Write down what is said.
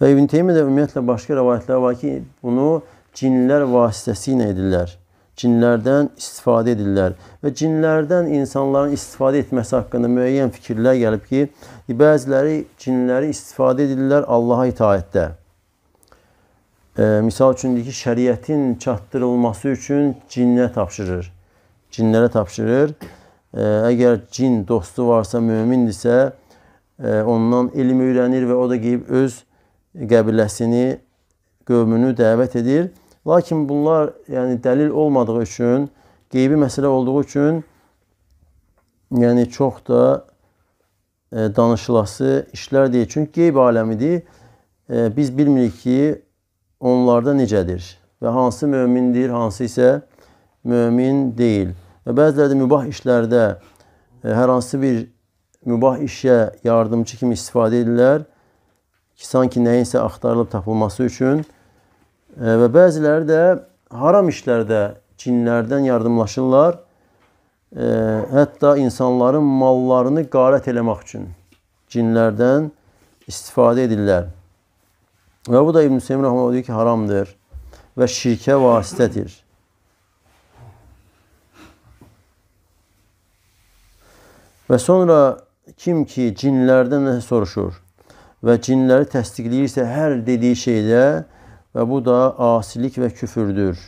Və İbn Teymiyyə də ümumiyyətlə başqa rəvayətlər var ki, bunu cinlər vasitəsilə edirlər. Cinlərdən istifadə edirlər və cinlərdən insanların istifadə etməsi haqqında müəyyən fikirlər gəlib ki, bəziləri cinləri istifadə edirlər Allaha itaatdə. E, misal üçün deyir ki, şəriətin çatdırılması üçün cinlə tapşırır. Cinlərə tapşırır əgər cin dostu varsa, mömindirsə, e, ondan elm öyrənir və o da qeyb öz qəbiləsini, qövmünü dəvət edir. Lakin bunlar yəni dəlil olmadığı üçün, qeybi məsələ olduğu üçün yəni çox da e, danışılası işlər deyil. Çünki qeyb aləmidir. E, biz bilmirik ki, onlarda necədir və hansı mömindir, hansı isə mömin deyil. Və bəziləri də mübah işlərdə e, hər hansı bir mübah işə yardımçı kimi istifadə edirlər ki, sanki nəyinsə axtarılıb tapılması üçün e, və bəziləri də haram işlərdə cinlərdən yardımlaşırlar. E, hətta insanların mallarını qarət eləmək üçün cinlərdən istifadə edirlər. Və bu da İbn-i Seyyid Rəhmə deyir ki, haramdır və şirkə vasitədir. Və sonra kim ki cinlərdən nə soruşur və cinləri təsdiqləyirsə hər dediyi şeydə və bu da asilik və küfürdür.